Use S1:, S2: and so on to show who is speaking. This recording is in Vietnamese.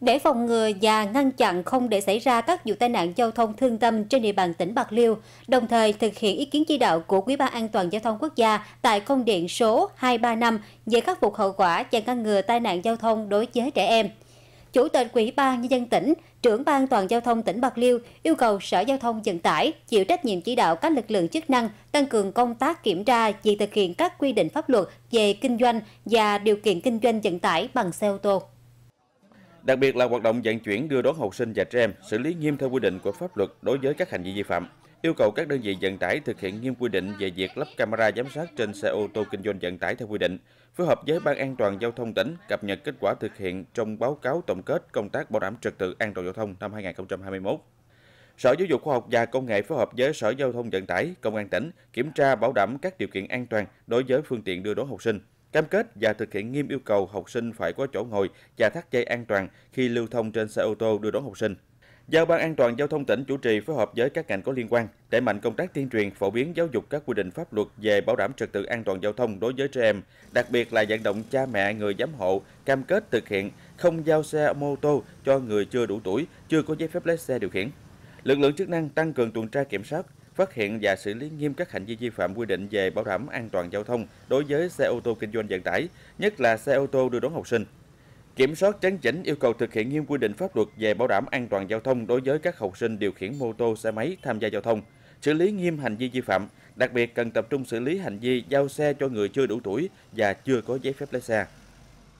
S1: Để phòng ngừa và ngăn chặn không để xảy ra các vụ tai nạn giao thông thương tâm trên địa bàn tỉnh Bạc Liêu, đồng thời thực hiện ý kiến chỉ đạo của Ủy ban An toàn giao thông quốc gia tại công điện số 235 về khắc phục hậu quả và ngăn ngừa tai nạn giao thông đối với trẻ em. Chủ tịch quỹ ban nhân dân tỉnh, trưởng ban toàn giao thông tỉnh Bạc Liêu yêu cầu Sở Giao thông Vận tải chịu trách nhiệm chỉ đạo các lực lượng chức năng tăng cường công tác kiểm tra việc thực hiện các quy định pháp luật về kinh doanh và điều kiện kinh doanh vận tải bằng xe ô tô.
S2: Đặc biệt là hoạt động vận chuyển đưa đón học sinh và trẻ em, xử lý nghiêm theo quy định của pháp luật đối với các hành vi vi phạm. Yêu cầu các đơn vị vận tải thực hiện nghiêm quy định về việc lắp camera giám sát trên xe ô tô kinh doanh vận tải theo quy định, phối hợp với Ban An toàn giao thông tỉnh cập nhật kết quả thực hiện trong báo cáo tổng kết công tác bảo đảm trật tự an toàn giao thông năm 2021. Sở Giáo dục Khoa học và Công nghệ phối hợp với Sở Giao thông Vận tải, Công an tỉnh kiểm tra bảo đảm các điều kiện an toàn đối với phương tiện đưa đón học sinh cam kết và thực hiện nghiêm yêu cầu học sinh phải có chỗ ngồi và thắt dây an toàn khi lưu thông trên xe ô tô đưa đón học sinh. Giao ban an toàn giao thông tỉnh chủ trì phối hợp với các ngành có liên quan đẩy mạnh công tác tuyên truyền, phổ biến giáo dục các quy định pháp luật về bảo đảm trật tự an toàn giao thông đối với trẻ em, đặc biệt là vận động cha mẹ người giám hộ cam kết thực hiện không giao xe mô tô cho người chưa đủ tuổi, chưa có giấy phép lái xe điều khiển. Lực lượng chức năng tăng cường tuần tra kiểm soát, phát hiện và xử lý nghiêm các hành vi vi phạm quy định về bảo đảm an toàn giao thông đối với xe ô tô kinh doanh vận tải, nhất là xe ô tô đưa đón học sinh. Kiểm soát chấn chỉnh yêu cầu thực hiện nghiêm quy định pháp luật về bảo đảm an toàn giao thông đối với các học sinh điều khiển mô tô xe máy tham gia giao thông, xử lý nghiêm hành vi vi phạm, đặc biệt cần tập trung xử lý hành vi giao xe cho người chưa đủ tuổi và chưa có giấy phép lái xe.